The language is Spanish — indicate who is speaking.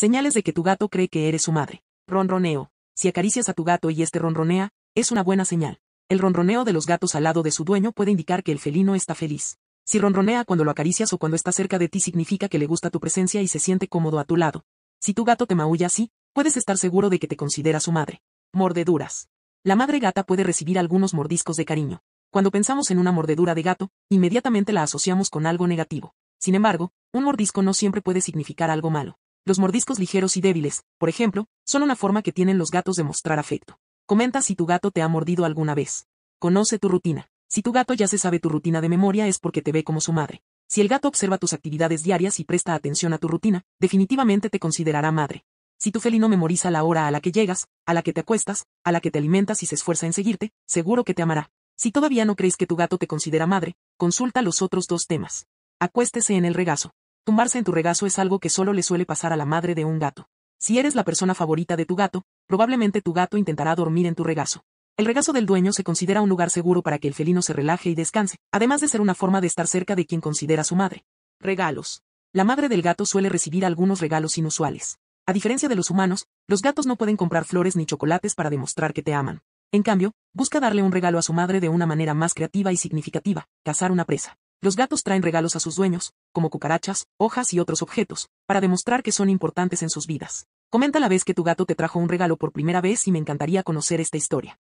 Speaker 1: Señales de que tu gato cree que eres su madre. Ronroneo. Si acaricias a tu gato y este ronronea, es una buena señal. El ronroneo de los gatos al lado de su dueño puede indicar que el felino está feliz. Si ronronea cuando lo acaricias o cuando está cerca de ti significa que le gusta tu presencia y se siente cómodo a tu lado. Si tu gato te maulla así, puedes estar seguro de que te considera su madre. Mordeduras. La madre gata puede recibir algunos mordiscos de cariño. Cuando pensamos en una mordedura de gato, inmediatamente la asociamos con algo negativo. Sin embargo, un mordisco no siempre puede significar algo malo. Los mordiscos ligeros y débiles, por ejemplo, son una forma que tienen los gatos de mostrar afecto. Comenta si tu gato te ha mordido alguna vez. Conoce tu rutina. Si tu gato ya se sabe tu rutina de memoria es porque te ve como su madre. Si el gato observa tus actividades diarias y presta atención a tu rutina, definitivamente te considerará madre. Si tu felino memoriza la hora a la que llegas, a la que te acuestas, a la que te alimentas y se esfuerza en seguirte, seguro que te amará. Si todavía no crees que tu gato te considera madre, consulta los otros dos temas. Acuéstese en el regazo. Tumbarse en tu regazo es algo que solo le suele pasar a la madre de un gato. Si eres la persona favorita de tu gato, probablemente tu gato intentará dormir en tu regazo. El regazo del dueño se considera un lugar seguro para que el felino se relaje y descanse, además de ser una forma de estar cerca de quien considera su madre. Regalos. La madre del gato suele recibir algunos regalos inusuales. A diferencia de los humanos, los gatos no pueden comprar flores ni chocolates para demostrar que te aman. En cambio, busca darle un regalo a su madre de una manera más creativa y significativa, cazar una presa. Los gatos traen regalos a sus dueños, como cucarachas, hojas y otros objetos, para demostrar que son importantes en sus vidas. Comenta la vez que tu gato te trajo un regalo por primera vez y me encantaría conocer esta historia.